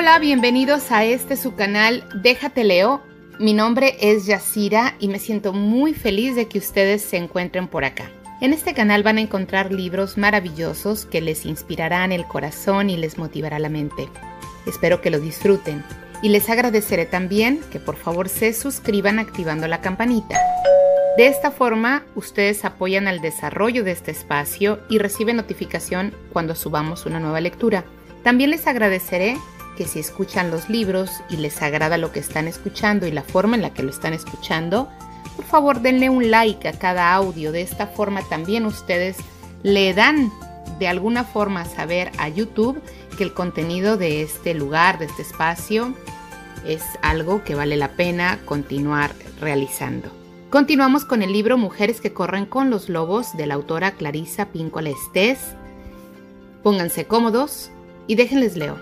Hola, bienvenidos a este su canal Déjate Leo. Mi nombre es Yasira y me siento muy feliz de que ustedes se encuentren por acá. En este canal van a encontrar libros maravillosos que les inspirarán el corazón y les motivará la mente. Espero que lo disfruten y les agradeceré también que por favor se suscriban activando la campanita. De esta forma, ustedes apoyan al desarrollo de este espacio y reciben notificación cuando subamos una nueva lectura. También les agradeceré que si escuchan los libros y les agrada lo que están escuchando y la forma en la que lo están escuchando, por favor denle un like a cada audio. De esta forma también ustedes le dan de alguna forma saber a YouTube que el contenido de este lugar, de este espacio, es algo que vale la pena continuar realizando. Continuamos con el libro Mujeres que corren con los lobos de la autora Clarisa Píncola Estés. Pónganse cómodos y déjenles leo.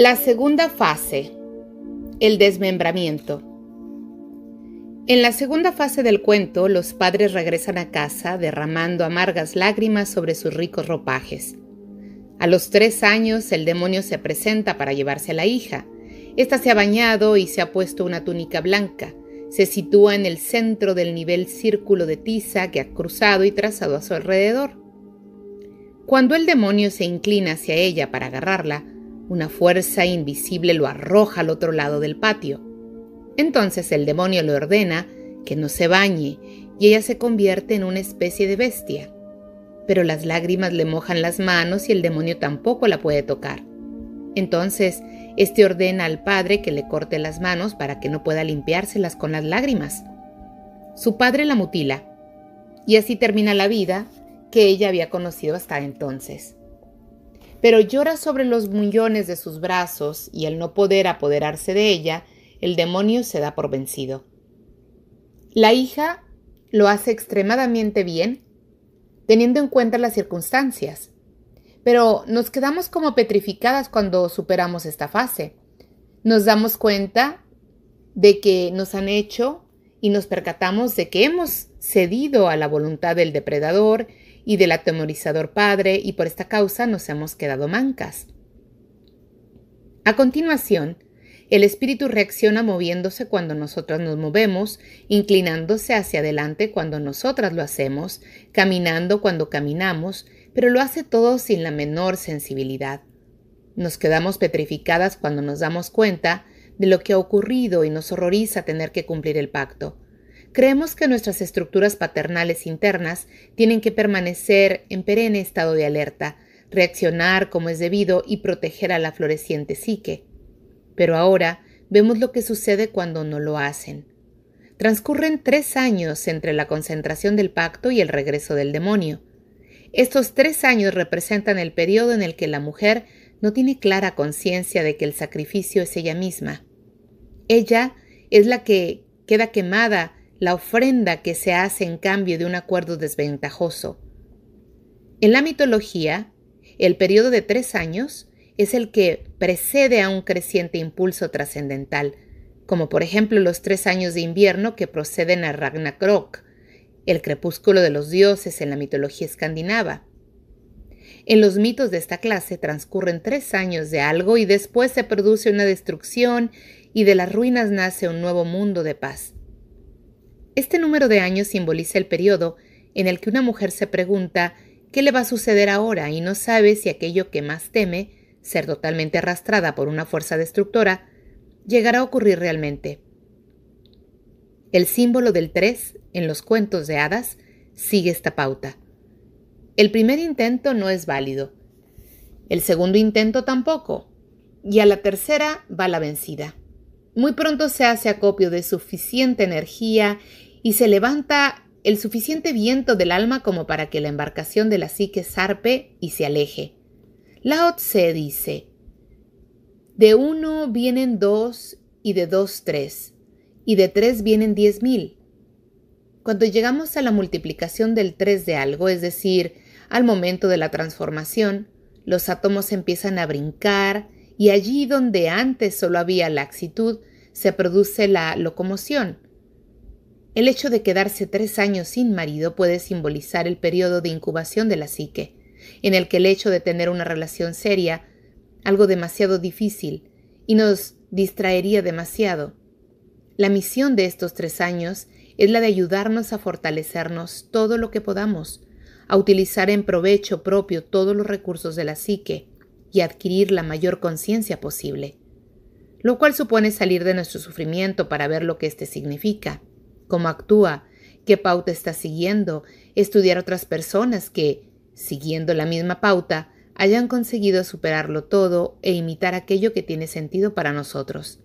La segunda fase, el desmembramiento. En la segunda fase del cuento, los padres regresan a casa derramando amargas lágrimas sobre sus ricos ropajes. A los tres años, el demonio se presenta para llevarse a la hija. Esta se ha bañado y se ha puesto una túnica blanca. Se sitúa en el centro del nivel círculo de tiza que ha cruzado y trazado a su alrededor. Cuando el demonio se inclina hacia ella para agarrarla, una fuerza invisible lo arroja al otro lado del patio. Entonces el demonio le ordena que no se bañe y ella se convierte en una especie de bestia. Pero las lágrimas le mojan las manos y el demonio tampoco la puede tocar. Entonces, este ordena al padre que le corte las manos para que no pueda limpiárselas con las lágrimas. Su padre la mutila y así termina la vida que ella había conocido hasta entonces pero llora sobre los muñones de sus brazos y al no poder apoderarse de ella, el demonio se da por vencido. La hija lo hace extremadamente bien, teniendo en cuenta las circunstancias, pero nos quedamos como petrificadas cuando superamos esta fase. Nos damos cuenta de que nos han hecho y nos percatamos de que hemos cedido a la voluntad del depredador y del atemorizador padre, y por esta causa nos hemos quedado mancas. A continuación, el espíritu reacciona moviéndose cuando nosotras nos movemos, inclinándose hacia adelante cuando nosotras lo hacemos, caminando cuando caminamos, pero lo hace todo sin la menor sensibilidad. Nos quedamos petrificadas cuando nos damos cuenta de lo que ha ocurrido y nos horroriza tener que cumplir el pacto. Creemos que nuestras estructuras paternales internas tienen que permanecer en perenne estado de alerta, reaccionar como es debido y proteger a la floreciente psique. Pero ahora vemos lo que sucede cuando no lo hacen. Transcurren tres años entre la concentración del pacto y el regreso del demonio. Estos tres años representan el periodo en el que la mujer no tiene clara conciencia de que el sacrificio es ella misma. Ella es la que queda quemada la ofrenda que se hace en cambio de un acuerdo desventajoso. En la mitología, el periodo de tres años es el que precede a un creciente impulso trascendental, como por ejemplo los tres años de invierno que proceden a Ragnarok, el crepúsculo de los dioses en la mitología escandinava. En los mitos de esta clase transcurren tres años de algo y después se produce una destrucción y de las ruinas nace un nuevo mundo de paz. Este número de años simboliza el periodo en el que una mujer se pregunta qué le va a suceder ahora y no sabe si aquello que más teme, ser totalmente arrastrada por una fuerza destructora, llegará a ocurrir realmente. El símbolo del 3 en los cuentos de hadas sigue esta pauta. El primer intento no es válido. El segundo intento tampoco. Y a la tercera va la vencida. Muy pronto se hace acopio de suficiente energía y se levanta el suficiente viento del alma como para que la embarcación de la psique zarpe y se aleje. Lao Tse dice, de uno vienen dos y de dos tres, y de tres vienen diez mil. Cuando llegamos a la multiplicación del tres de algo, es decir, al momento de la transformación, los átomos empiezan a brincar y allí donde antes solo había laxitud, se produce la locomoción, el hecho de quedarse tres años sin marido puede simbolizar el periodo de incubación de la psique, en el que el hecho de tener una relación seria, algo demasiado difícil, y nos distraería demasiado. La misión de estos tres años es la de ayudarnos a fortalecernos todo lo que podamos, a utilizar en provecho propio todos los recursos de la psique y adquirir la mayor conciencia posible, lo cual supone salir de nuestro sufrimiento para ver lo que éste significa cómo actúa, qué pauta está siguiendo, estudiar otras personas que, siguiendo la misma pauta, hayan conseguido superarlo todo e imitar aquello que tiene sentido para nosotros.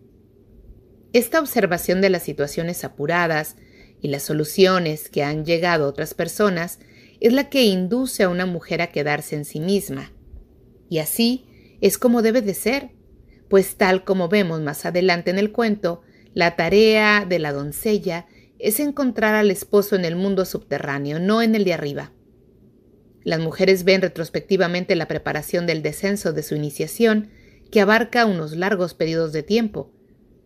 Esta observación de las situaciones apuradas y las soluciones que han llegado a otras personas es la que induce a una mujer a quedarse en sí misma. Y así es como debe de ser, pues tal como vemos más adelante en el cuento, la tarea de la doncella es encontrar al esposo en el mundo subterráneo, no en el de arriba. Las mujeres ven retrospectivamente la preparación del descenso de su iniciación, que abarca unos largos periodos de tiempo,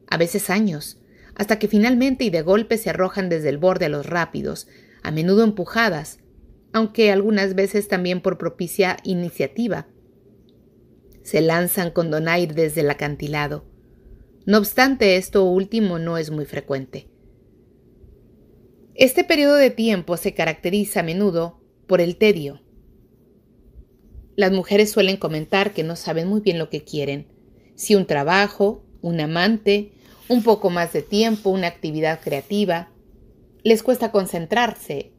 a veces años, hasta que finalmente y de golpe se arrojan desde el borde a los rápidos, a menudo empujadas, aunque algunas veces también por propicia iniciativa. Se lanzan con donaire desde el acantilado. No obstante, esto último no es muy frecuente. Este periodo de tiempo se caracteriza a menudo por el tedio. Las mujeres suelen comentar que no saben muy bien lo que quieren, si un trabajo, un amante, un poco más de tiempo, una actividad creativa. Les cuesta concentrarse,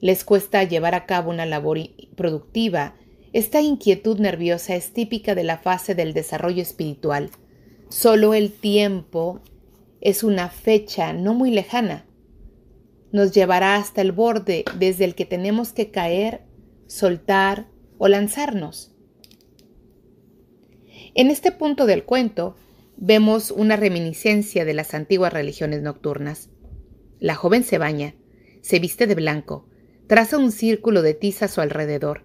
les cuesta llevar a cabo una labor productiva. Esta inquietud nerviosa es típica de la fase del desarrollo espiritual. Solo el tiempo es una fecha no muy lejana nos llevará hasta el borde desde el que tenemos que caer, soltar o lanzarnos. En este punto del cuento vemos una reminiscencia de las antiguas religiones nocturnas. La joven se baña, se viste de blanco, traza un círculo de tiza a su alrededor.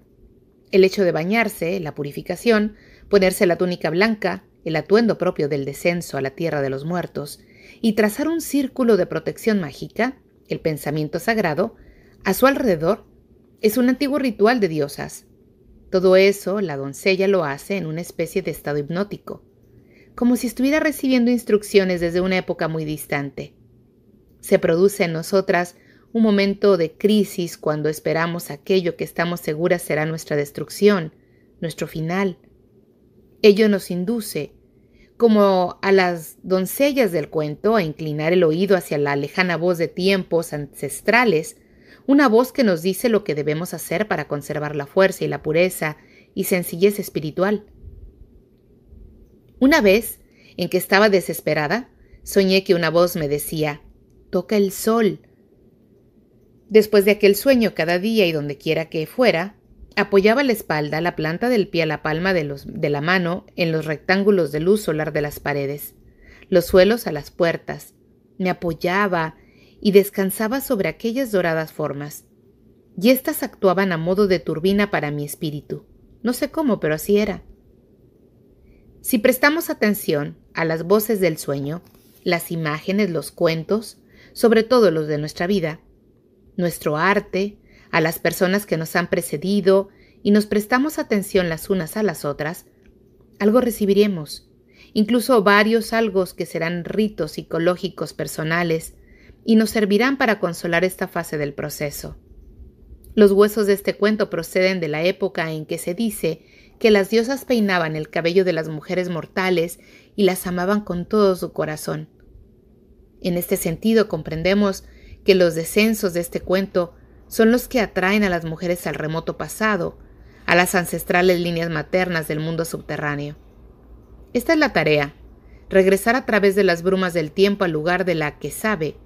El hecho de bañarse, la purificación, ponerse la túnica blanca, el atuendo propio del descenso a la tierra de los muertos, y trazar un círculo de protección mágica, el pensamiento sagrado, a su alrededor es un antiguo ritual de diosas. Todo eso la doncella lo hace en una especie de estado hipnótico, como si estuviera recibiendo instrucciones desde una época muy distante. Se produce en nosotras un momento de crisis cuando esperamos aquello que estamos seguras será nuestra destrucción, nuestro final. Ello nos induce como a las doncellas del cuento, a inclinar el oído hacia la lejana voz de tiempos ancestrales, una voz que nos dice lo que debemos hacer para conservar la fuerza y la pureza y sencillez espiritual. Una vez, en que estaba desesperada, soñé que una voz me decía, toca el sol. Después de aquel sueño cada día y donde quiera que fuera, Apoyaba la espalda, la planta del pie, a la palma de, de la mano en los rectángulos de luz solar de las paredes, los suelos a las puertas. Me apoyaba y descansaba sobre aquellas doradas formas. Y éstas actuaban a modo de turbina para mi espíritu. No sé cómo, pero así era. Si prestamos atención a las voces del sueño, las imágenes, los cuentos, sobre todo los de nuestra vida, nuestro arte, a las personas que nos han precedido y nos prestamos atención las unas a las otras, algo recibiremos, incluso varios algos que serán ritos psicológicos personales y nos servirán para consolar esta fase del proceso. Los huesos de este cuento proceden de la época en que se dice que las diosas peinaban el cabello de las mujeres mortales y las amaban con todo su corazón. En este sentido comprendemos que los descensos de este cuento son los que atraen a las mujeres al remoto pasado, a las ancestrales líneas maternas del mundo subterráneo. Esta es la tarea, regresar a través de las brumas del tiempo al lugar de la que sabe,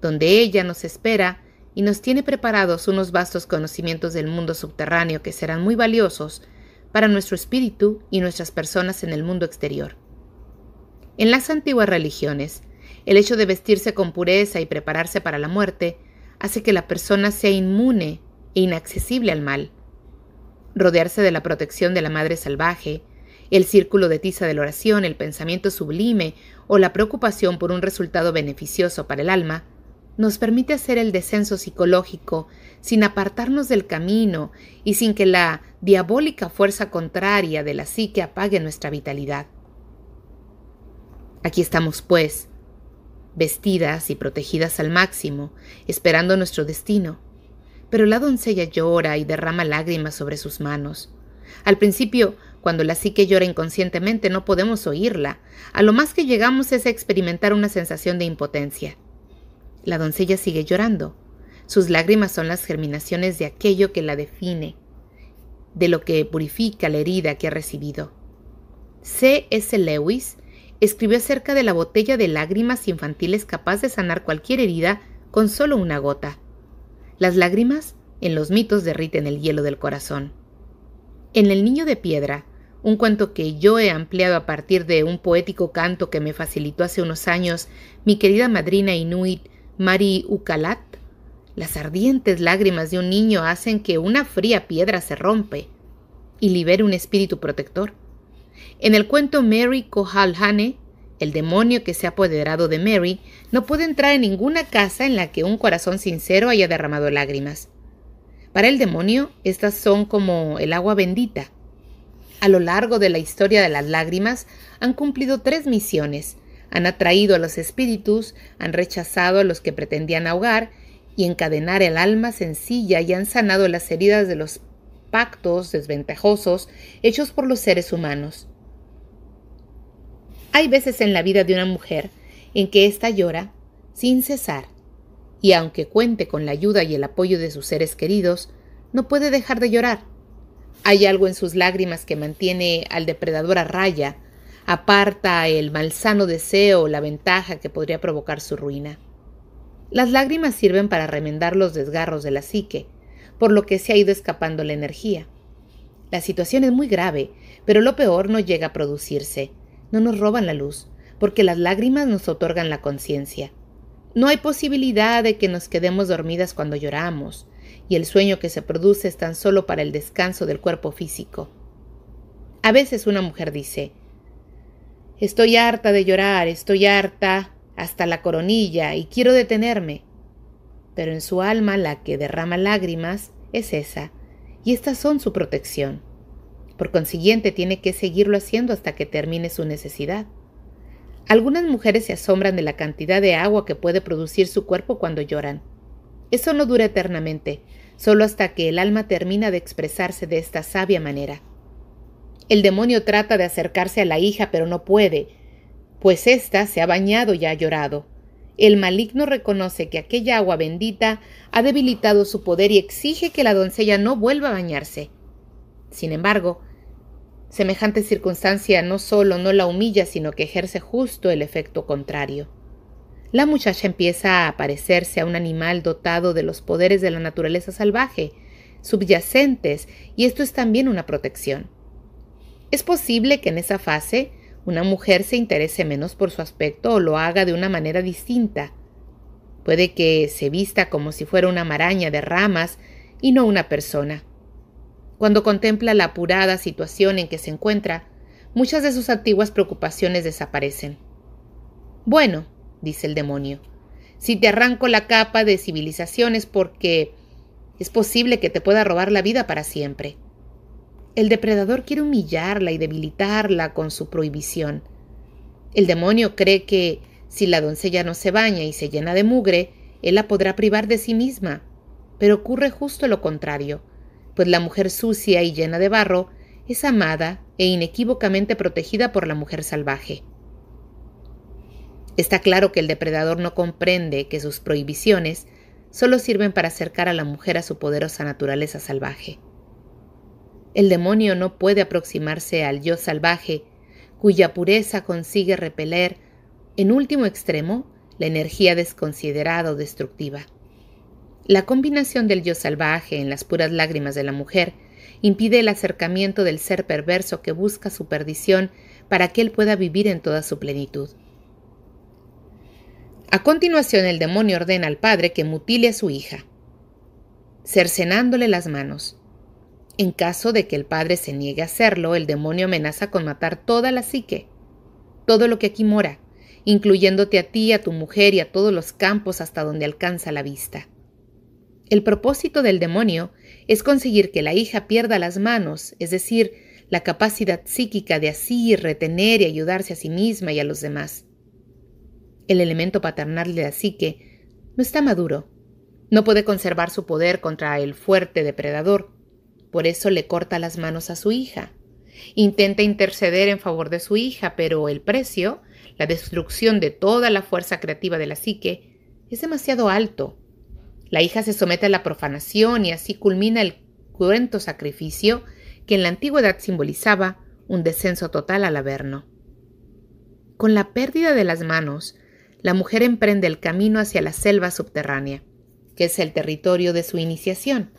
donde ella nos espera y nos tiene preparados unos vastos conocimientos del mundo subterráneo que serán muy valiosos para nuestro espíritu y nuestras personas en el mundo exterior. En las antiguas religiones, el hecho de vestirse con pureza y prepararse para la muerte hace que la persona sea inmune e inaccesible al mal. Rodearse de la protección de la madre salvaje, el círculo de tiza de la oración, el pensamiento sublime o la preocupación por un resultado beneficioso para el alma, nos permite hacer el descenso psicológico sin apartarnos del camino y sin que la diabólica fuerza contraria de la psique apague nuestra vitalidad. Aquí estamos, pues, vestidas y protegidas al máximo, esperando nuestro destino. Pero la doncella llora y derrama lágrimas sobre sus manos. Al principio, cuando la psique llora inconscientemente, no podemos oírla. A lo más que llegamos es a experimentar una sensación de impotencia. La doncella sigue llorando. Sus lágrimas son las germinaciones de aquello que la define, de lo que purifica la herida que ha recibido. ese Lewis escribió acerca de la botella de lágrimas infantiles capaz de sanar cualquier herida con solo una gota. Las lágrimas en los mitos derriten el hielo del corazón. En El Niño de Piedra, un cuento que yo he ampliado a partir de un poético canto que me facilitó hace unos años mi querida madrina inuit Mari Ukalat, las ardientes lágrimas de un niño hacen que una fría piedra se rompe y libere un espíritu protector. En el cuento Mary Kohalhane, el demonio que se ha apoderado de Mary no puede entrar en ninguna casa en la que un corazón sincero haya derramado lágrimas. Para el demonio, estas son como el agua bendita. A lo largo de la historia de las lágrimas han cumplido tres misiones. Han atraído a los espíritus, han rechazado a los que pretendían ahogar y encadenar el alma sencilla y han sanado las heridas de los pactos desventajosos hechos por los seres humanos. Hay veces en la vida de una mujer en que ésta llora sin cesar, y aunque cuente con la ayuda y el apoyo de sus seres queridos, no puede dejar de llorar. Hay algo en sus lágrimas que mantiene al depredador a raya, aparta el malsano deseo o la ventaja que podría provocar su ruina. Las lágrimas sirven para remendar los desgarros de la psique, por lo que se ha ido escapando la energía. La situación es muy grave, pero lo peor no llega a producirse. No nos roban la luz, porque las lágrimas nos otorgan la conciencia. No hay posibilidad de que nos quedemos dormidas cuando lloramos, y el sueño que se produce es tan solo para el descanso del cuerpo físico. A veces una mujer dice, Estoy harta de llorar, estoy harta hasta la coronilla y quiero detenerme pero en su alma la que derrama lágrimas es esa, y estas son su protección. Por consiguiente, tiene que seguirlo haciendo hasta que termine su necesidad. Algunas mujeres se asombran de la cantidad de agua que puede producir su cuerpo cuando lloran. Eso no dura eternamente, solo hasta que el alma termina de expresarse de esta sabia manera. El demonio trata de acercarse a la hija, pero no puede, pues ésta se ha bañado y ha llorado. El maligno reconoce que aquella agua bendita ha debilitado su poder y exige que la doncella no vuelva a bañarse. Sin embargo, semejante circunstancia no solo no la humilla, sino que ejerce justo el efecto contrario. La muchacha empieza a parecerse a un animal dotado de los poderes de la naturaleza salvaje, subyacentes, y esto es también una protección. Es posible que en esa fase una mujer se interese menos por su aspecto o lo haga de una manera distinta. Puede que se vista como si fuera una maraña de ramas y no una persona. Cuando contempla la apurada situación en que se encuentra, muchas de sus antiguas preocupaciones desaparecen. Bueno, dice el demonio, si te arranco la capa de civilización es porque es posible que te pueda robar la vida para siempre. El depredador quiere humillarla y debilitarla con su prohibición. El demonio cree que si la doncella no se baña y se llena de mugre, él la podrá privar de sí misma. Pero ocurre justo lo contrario, pues la mujer sucia y llena de barro es amada e inequívocamente protegida por la mujer salvaje. Está claro que el depredador no comprende que sus prohibiciones solo sirven para acercar a la mujer a su poderosa naturaleza salvaje. El demonio no puede aproximarse al yo salvaje, cuya pureza consigue repeler, en último extremo, la energía desconsiderada o destructiva. La combinación del yo salvaje en las puras lágrimas de la mujer impide el acercamiento del ser perverso que busca su perdición para que él pueda vivir en toda su plenitud. A continuación el demonio ordena al padre que mutile a su hija, cercenándole las manos, en caso de que el padre se niegue a hacerlo, el demonio amenaza con matar toda la psique, todo lo que aquí mora, incluyéndote a ti, a tu mujer y a todos los campos hasta donde alcanza la vista. El propósito del demonio es conseguir que la hija pierda las manos, es decir, la capacidad psíquica de así retener y ayudarse a sí misma y a los demás. El elemento paternal de la psique no está maduro, no puede conservar su poder contra el fuerte depredador, por eso le corta las manos a su hija. Intenta interceder en favor de su hija, pero el precio, la destrucción de toda la fuerza creativa de la psique, es demasiado alto. La hija se somete a la profanación y así culmina el cruento sacrificio que en la antigüedad simbolizaba un descenso total al Averno. Con la pérdida de las manos, la mujer emprende el camino hacia la selva subterránea, que es el territorio de su iniciación.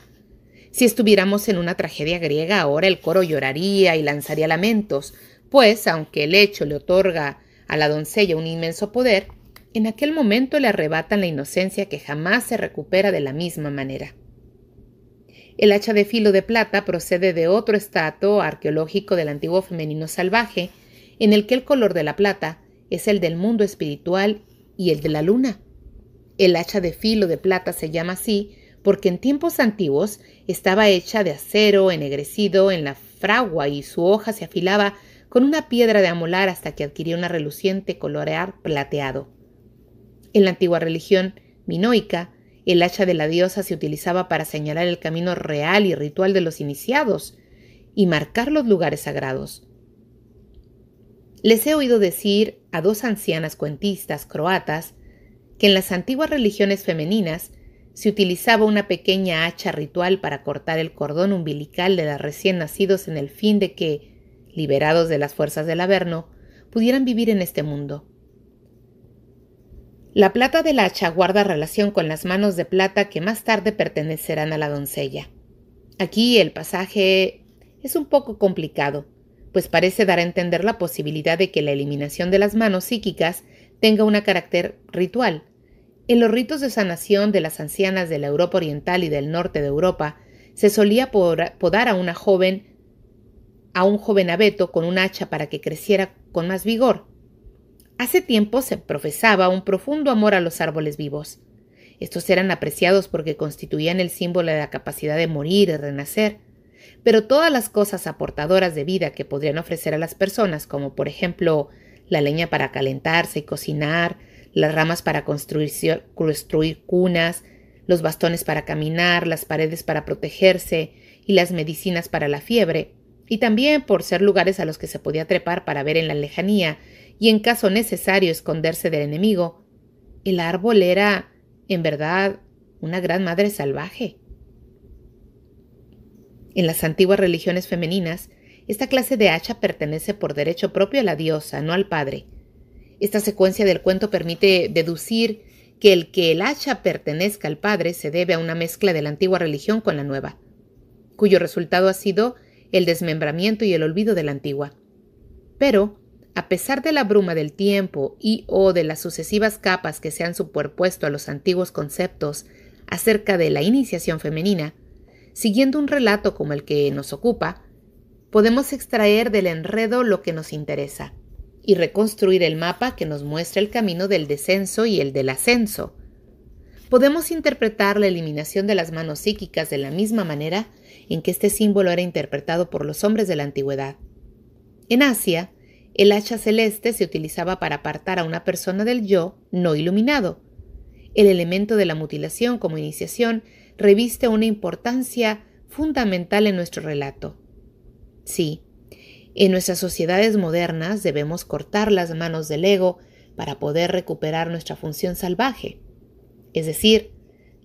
Si estuviéramos en una tragedia griega, ahora el coro lloraría y lanzaría lamentos, pues aunque el hecho le otorga a la doncella un inmenso poder, en aquel momento le arrebatan la inocencia que jamás se recupera de la misma manera. El hacha de filo de plata procede de otro estatuto arqueológico del antiguo femenino salvaje, en el que el color de la plata es el del mundo espiritual y el de la luna. El hacha de filo de plata se llama así porque en tiempos antiguos estaba hecha de acero ennegrecido en la fragua y su hoja se afilaba con una piedra de amolar hasta que adquiría una reluciente colorear plateado. En la antigua religión minoica, el hacha de la diosa se utilizaba para señalar el camino real y ritual de los iniciados y marcar los lugares sagrados. Les he oído decir a dos ancianas cuentistas croatas que en las antiguas religiones femeninas se utilizaba una pequeña hacha ritual para cortar el cordón umbilical de los recién nacidos en el fin de que, liberados de las fuerzas del Averno, pudieran vivir en este mundo. La plata del hacha guarda relación con las manos de plata que más tarde pertenecerán a la doncella. Aquí el pasaje es un poco complicado, pues parece dar a entender la posibilidad de que la eliminación de las manos psíquicas tenga un carácter ritual, en los ritos de sanación de las ancianas de la Europa Oriental y del norte de Europa, se solía podar a una joven a un joven abeto con un hacha para que creciera con más vigor. Hace tiempo se profesaba un profundo amor a los árboles vivos. Estos eran apreciados porque constituían el símbolo de la capacidad de morir y renacer. Pero todas las cosas aportadoras de vida que podrían ofrecer a las personas, como por ejemplo la leña para calentarse y cocinar, las ramas para construir, construir cunas, los bastones para caminar, las paredes para protegerse y las medicinas para la fiebre, y también por ser lugares a los que se podía trepar para ver en la lejanía y en caso necesario esconderse del enemigo, el árbol era, en verdad, una gran madre salvaje. En las antiguas religiones femeninas, esta clase de hacha pertenece por derecho propio a la diosa, no al padre, esta secuencia del cuento permite deducir que el que el hacha pertenezca al padre se debe a una mezcla de la antigua religión con la nueva, cuyo resultado ha sido el desmembramiento y el olvido de la antigua. Pero, a pesar de la bruma del tiempo y o de las sucesivas capas que se han superpuesto a los antiguos conceptos acerca de la iniciación femenina, siguiendo un relato como el que nos ocupa, podemos extraer del enredo lo que nos interesa y reconstruir el mapa que nos muestra el camino del descenso y el del ascenso. Podemos interpretar la eliminación de las manos psíquicas de la misma manera en que este símbolo era interpretado por los hombres de la antigüedad. En Asia, el hacha celeste se utilizaba para apartar a una persona del yo no iluminado. El elemento de la mutilación como iniciación reviste una importancia fundamental en nuestro relato. Sí, en nuestras sociedades modernas debemos cortar las manos del ego para poder recuperar nuestra función salvaje, es decir,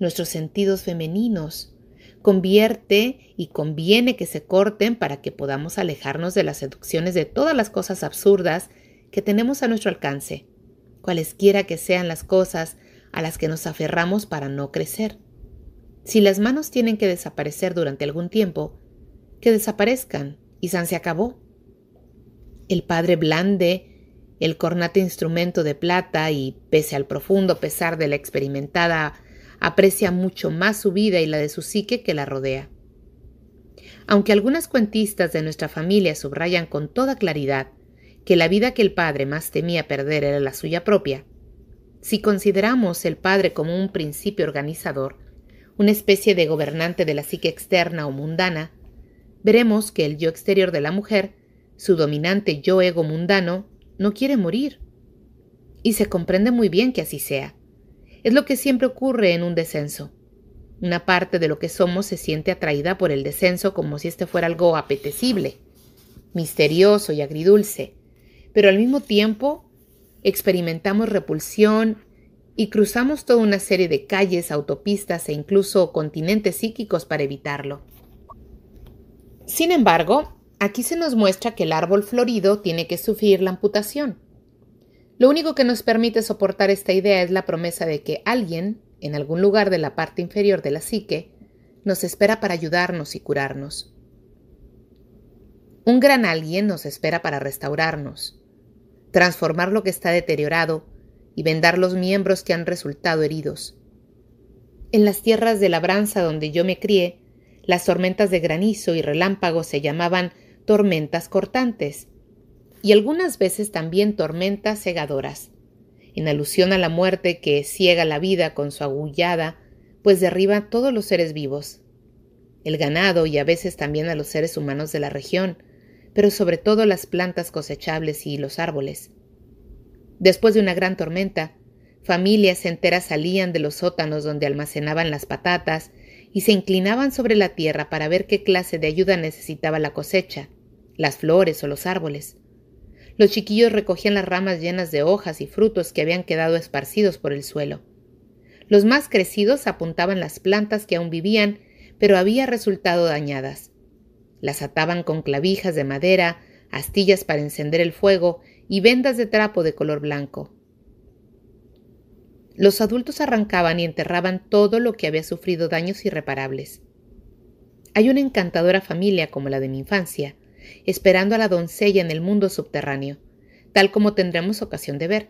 nuestros sentidos femeninos. Convierte y conviene que se corten para que podamos alejarnos de las seducciones de todas las cosas absurdas que tenemos a nuestro alcance, cualesquiera que sean las cosas a las que nos aferramos para no crecer. Si las manos tienen que desaparecer durante algún tiempo, que desaparezcan y San se acabó. El padre blande el cornate instrumento de plata y, pese al profundo pesar de la experimentada, aprecia mucho más su vida y la de su psique que la rodea. Aunque algunas cuentistas de nuestra familia subrayan con toda claridad que la vida que el padre más temía perder era la suya propia, si consideramos el padre como un principio organizador, una especie de gobernante de la psique externa o mundana, veremos que el yo exterior de la mujer su dominante yo ego mundano, no quiere morir. Y se comprende muy bien que así sea. Es lo que siempre ocurre en un descenso. Una parte de lo que somos se siente atraída por el descenso como si este fuera algo apetecible, misterioso y agridulce, pero al mismo tiempo experimentamos repulsión y cruzamos toda una serie de calles, autopistas e incluso continentes psíquicos para evitarlo. Sin embargo, Aquí se nos muestra que el árbol florido tiene que sufrir la amputación. Lo único que nos permite soportar esta idea es la promesa de que alguien, en algún lugar de la parte inferior de la psique, nos espera para ayudarnos y curarnos. Un gran alguien nos espera para restaurarnos, transformar lo que está deteriorado y vendar los miembros que han resultado heridos. En las tierras de labranza donde yo me crié, las tormentas de granizo y relámpago se llamaban tormentas cortantes y algunas veces también tormentas cegadoras, en alusión a la muerte que ciega la vida con su agullada, pues derriba a todos los seres vivos, el ganado y a veces también a los seres humanos de la región, pero sobre todo las plantas cosechables y los árboles. Después de una gran tormenta, familias enteras salían de los sótanos donde almacenaban las patatas y se inclinaban sobre la tierra para ver qué clase de ayuda necesitaba la cosecha, las flores o los árboles. Los chiquillos recogían las ramas llenas de hojas y frutos que habían quedado esparcidos por el suelo. Los más crecidos apuntaban las plantas que aún vivían, pero había resultado dañadas. Las ataban con clavijas de madera, astillas para encender el fuego y vendas de trapo de color blanco. Los adultos arrancaban y enterraban todo lo que había sufrido daños irreparables. Hay una encantadora familia como la de mi infancia, esperando a la doncella en el mundo subterráneo, tal como tendremos ocasión de ver.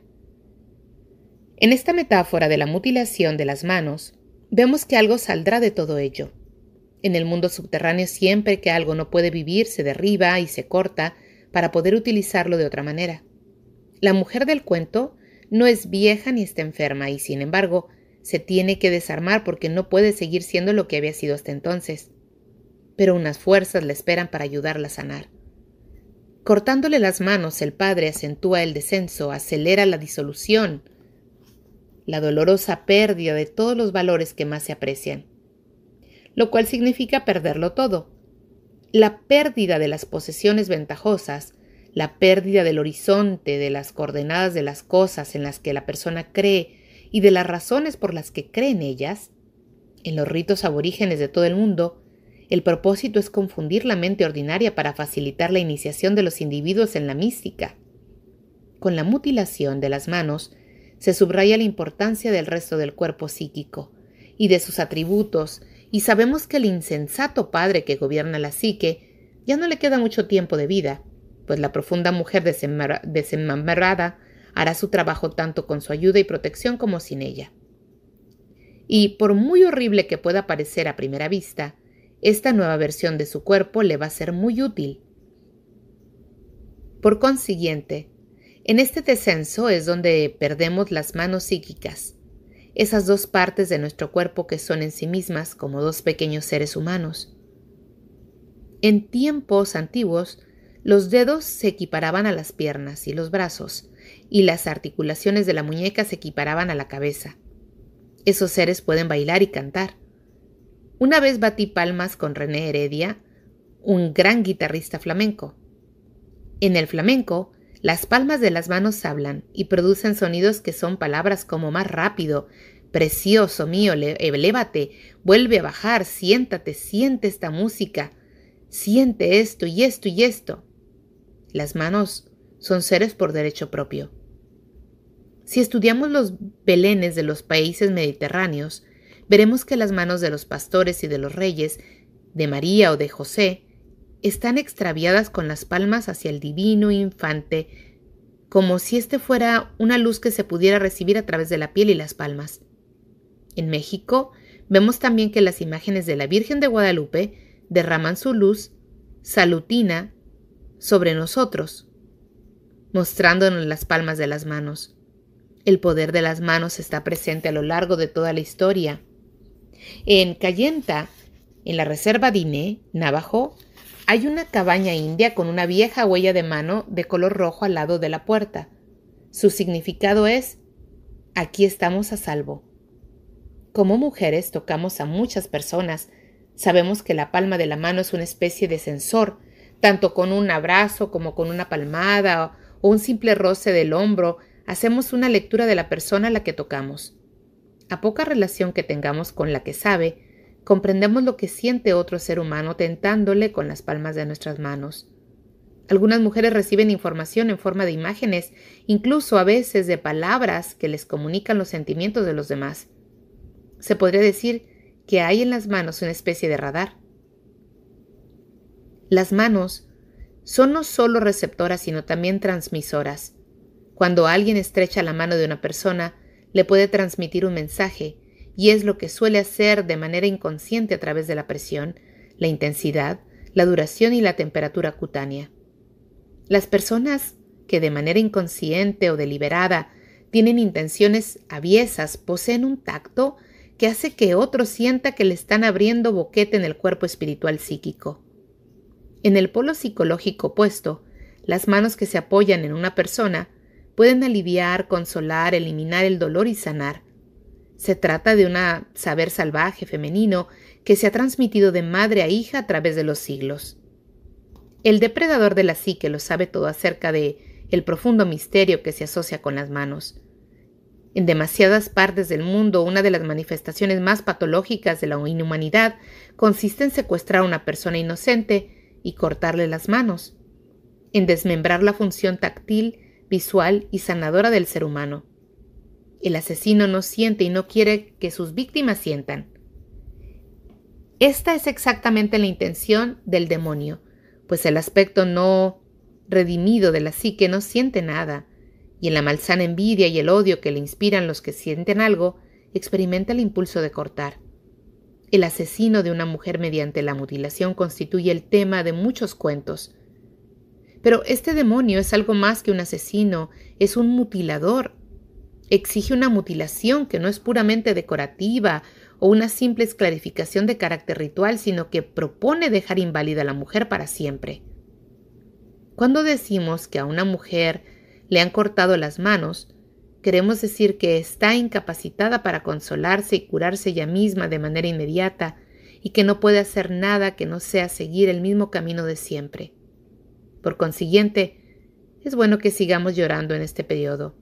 En esta metáfora de la mutilación de las manos, vemos que algo saldrá de todo ello. En el mundo subterráneo siempre que algo no puede vivir se derriba y se corta para poder utilizarlo de otra manera. La mujer del cuento no es vieja ni está enferma y sin embargo se tiene que desarmar porque no puede seguir siendo lo que había sido hasta entonces pero unas fuerzas le esperan para ayudarla a sanar. Cortándole las manos, el padre acentúa el descenso, acelera la disolución, la dolorosa pérdida de todos los valores que más se aprecian, lo cual significa perderlo todo. La pérdida de las posesiones ventajosas, la pérdida del horizonte, de las coordenadas de las cosas en las que la persona cree y de las razones por las que cree en ellas, en los ritos aborígenes de todo el mundo, el propósito es confundir la mente ordinaria para facilitar la iniciación de los individuos en la mística. Con la mutilación de las manos, se subraya la importancia del resto del cuerpo psíquico y de sus atributos, y sabemos que el insensato padre que gobierna la psique ya no le queda mucho tiempo de vida, pues la profunda mujer desenmambrada hará su trabajo tanto con su ayuda y protección como sin ella. Y por muy horrible que pueda parecer a primera vista, esta nueva versión de su cuerpo le va a ser muy útil. Por consiguiente, en este descenso es donde perdemos las manos psíquicas, esas dos partes de nuestro cuerpo que son en sí mismas como dos pequeños seres humanos. En tiempos antiguos, los dedos se equiparaban a las piernas y los brazos, y las articulaciones de la muñeca se equiparaban a la cabeza. Esos seres pueden bailar y cantar. Una vez batí palmas con René Heredia, un gran guitarrista flamenco. En el flamenco, las palmas de las manos hablan y producen sonidos que son palabras como más rápido, precioso mío, elévate, eh, vuelve a bajar, siéntate, siente esta música, siente esto y esto y esto. Las manos son seres por derecho propio. Si estudiamos los belenes de los países mediterráneos, veremos que las manos de los pastores y de los reyes, de María o de José, están extraviadas con las palmas hacia el divino infante, como si éste fuera una luz que se pudiera recibir a través de la piel y las palmas. En México, vemos también que las imágenes de la Virgen de Guadalupe derraman su luz salutina sobre nosotros, mostrándonos las palmas de las manos. El poder de las manos está presente a lo largo de toda la historia. En Cayenta, en la reserva Diné, Navajo, hay una cabaña india con una vieja huella de mano de color rojo al lado de la puerta. Su significado es aquí estamos a salvo. Como mujeres tocamos a muchas personas. Sabemos que la palma de la mano es una especie de sensor, tanto con un abrazo como con una palmada o un simple roce del hombro, hacemos una lectura de la persona a la que tocamos. A poca relación que tengamos con la que sabe, comprendemos lo que siente otro ser humano tentándole con las palmas de nuestras manos. Algunas mujeres reciben información en forma de imágenes, incluso a veces de palabras que les comunican los sentimientos de los demás. Se podría decir que hay en las manos una especie de radar. Las manos son no solo receptoras, sino también transmisoras. Cuando alguien estrecha la mano de una persona, le puede transmitir un mensaje, y es lo que suele hacer de manera inconsciente a través de la presión, la intensidad, la duración y la temperatura cutánea. Las personas que de manera inconsciente o deliberada tienen intenciones aviesas poseen un tacto que hace que otro sienta que le están abriendo boquete en el cuerpo espiritual psíquico. En el polo psicológico opuesto, las manos que se apoyan en una persona pueden aliviar, consolar, eliminar el dolor y sanar. Se trata de un saber salvaje femenino que se ha transmitido de madre a hija a través de los siglos. El depredador de la psique lo sabe todo acerca de el profundo misterio que se asocia con las manos. En demasiadas partes del mundo, una de las manifestaciones más patológicas de la inhumanidad consiste en secuestrar a una persona inocente y cortarle las manos, en desmembrar la función táctil visual y sanadora del ser humano. El asesino no siente y no quiere que sus víctimas sientan. Esta es exactamente la intención del demonio, pues el aspecto no redimido de la psique no siente nada, y en la malsana envidia y el odio que le inspiran los que sienten algo, experimenta el impulso de cortar. El asesino de una mujer mediante la mutilación constituye el tema de muchos cuentos, pero este demonio es algo más que un asesino, es un mutilador. Exige una mutilación que no es puramente decorativa o una simple esclarificación de carácter ritual, sino que propone dejar inválida a la mujer para siempre. Cuando decimos que a una mujer le han cortado las manos, queremos decir que está incapacitada para consolarse y curarse ella misma de manera inmediata, y que no puede hacer nada que no sea seguir el mismo camino de siempre. Por consiguiente, es bueno que sigamos llorando en este periodo.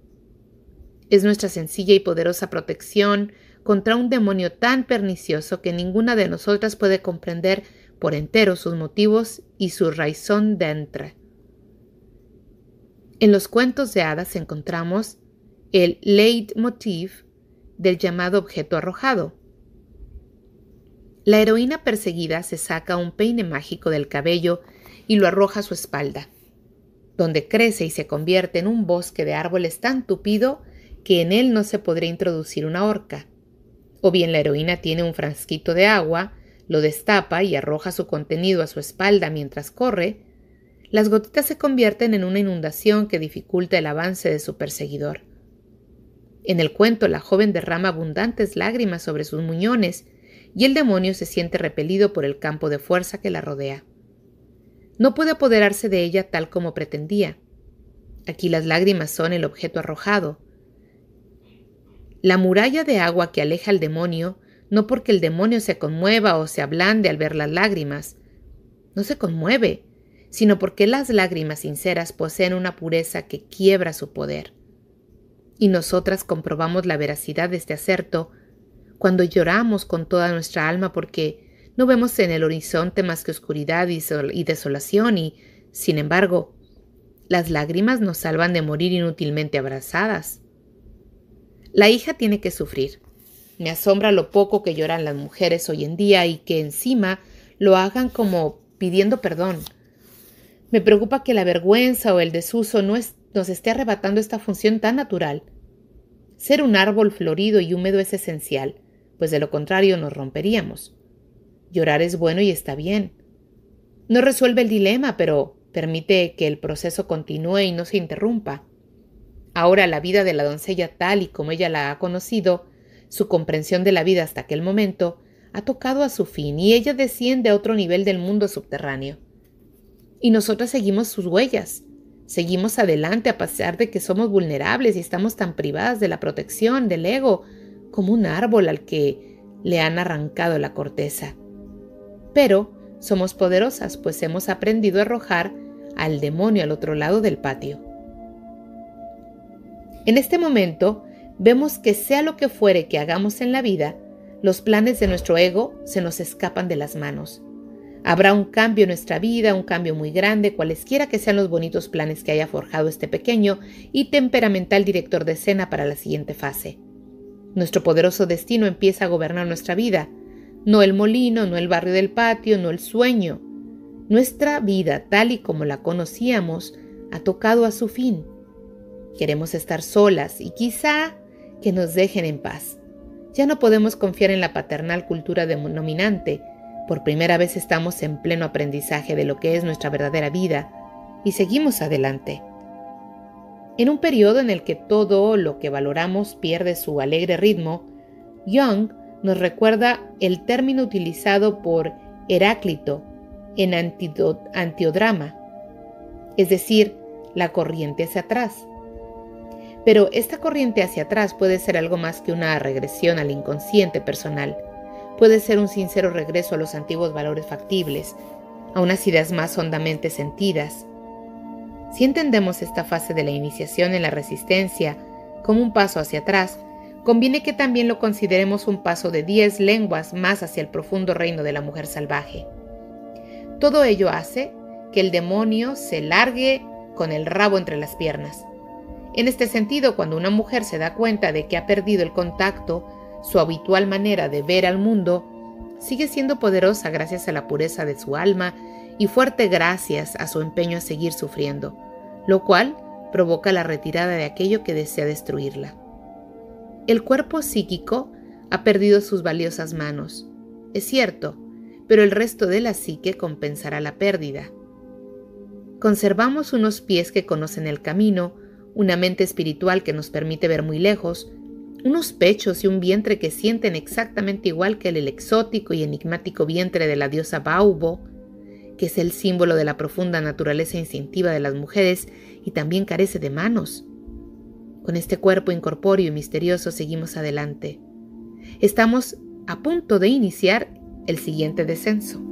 Es nuestra sencilla y poderosa protección contra un demonio tan pernicioso que ninguna de nosotras puede comprender por entero sus motivos y su raizón dentro. En los cuentos de hadas encontramos el leitmotiv del llamado objeto arrojado. La heroína perseguida se saca un peine mágico del cabello y lo arroja a su espalda, donde crece y se convierte en un bosque de árboles tan tupido que en él no se podría introducir una horca. O bien la heroína tiene un frasquito de agua, lo destapa y arroja su contenido a su espalda mientras corre, las gotitas se convierten en una inundación que dificulta el avance de su perseguidor. En el cuento la joven derrama abundantes lágrimas sobre sus muñones y el demonio se siente repelido por el campo de fuerza que la rodea. No puede apoderarse de ella tal como pretendía. Aquí las lágrimas son el objeto arrojado. La muralla de agua que aleja al demonio, no porque el demonio se conmueva o se ablande al ver las lágrimas, no se conmueve, sino porque las lágrimas sinceras poseen una pureza que quiebra su poder. Y nosotras comprobamos la veracidad de este acerto cuando lloramos con toda nuestra alma porque no vemos en el horizonte más que oscuridad y, desolación y, sin embargo, las lágrimas nos salvan de morir inútilmente abrazadas. La hija tiene que sufrir. Me asombra lo poco que lloran las mujeres hoy en día y que encima lo hagan como pidiendo perdón. Me preocupa que la vergüenza o el desuso no nos esté arrebatando esta función tan natural. Ser un árbol florido y húmedo es esencial, pues de lo contrario nos romperíamos. Llorar es bueno y está bien. No resuelve el dilema, pero permite que el proceso continúe y no se interrumpa. Ahora la vida de la doncella tal y como ella la ha conocido, su comprensión de la vida hasta aquel momento, ha tocado a su fin y ella desciende a otro nivel del mundo subterráneo. Y nosotras seguimos sus huellas, seguimos adelante a pesar de que somos vulnerables y estamos tan privadas de la protección del ego como un árbol al que le han arrancado la corteza. Pero somos poderosas, pues hemos aprendido a arrojar al demonio al otro lado del patio. En este momento, vemos que sea lo que fuere que hagamos en la vida, los planes de nuestro ego se nos escapan de las manos. Habrá un cambio en nuestra vida, un cambio muy grande, cualesquiera que sean los bonitos planes que haya forjado este pequeño y temperamental director de escena para la siguiente fase. Nuestro poderoso destino empieza a gobernar nuestra vida, no el molino, no el barrio del patio, no el sueño. Nuestra vida, tal y como la conocíamos, ha tocado a su fin. Queremos estar solas y quizá que nos dejen en paz. Ya no podemos confiar en la paternal cultura dominante. Por primera vez estamos en pleno aprendizaje de lo que es nuestra verdadera vida y seguimos adelante. En un periodo en el que todo lo que valoramos pierde su alegre ritmo, Young nos recuerda el término utilizado por Heráclito en Antiodrama, es decir, la corriente hacia atrás. Pero esta corriente hacia atrás puede ser algo más que una regresión al inconsciente personal, puede ser un sincero regreso a los antiguos valores factibles, a unas ideas más hondamente sentidas. Si entendemos esta fase de la iniciación en la resistencia como un paso hacia atrás, conviene que también lo consideremos un paso de 10 lenguas más hacia el profundo reino de la mujer salvaje. Todo ello hace que el demonio se largue con el rabo entre las piernas. En este sentido, cuando una mujer se da cuenta de que ha perdido el contacto, su habitual manera de ver al mundo, sigue siendo poderosa gracias a la pureza de su alma y fuerte gracias a su empeño a seguir sufriendo, lo cual provoca la retirada de aquello que desea destruirla. El cuerpo psíquico ha perdido sus valiosas manos. Es cierto, pero el resto de la psique compensará la pérdida. Conservamos unos pies que conocen el camino, una mente espiritual que nos permite ver muy lejos, unos pechos y un vientre que sienten exactamente igual que el exótico y enigmático vientre de la diosa Baubo, que es el símbolo de la profunda naturaleza instintiva de las mujeres y también carece de manos. Con este cuerpo incorpóreo y misterioso seguimos adelante. Estamos a punto de iniciar el siguiente descenso.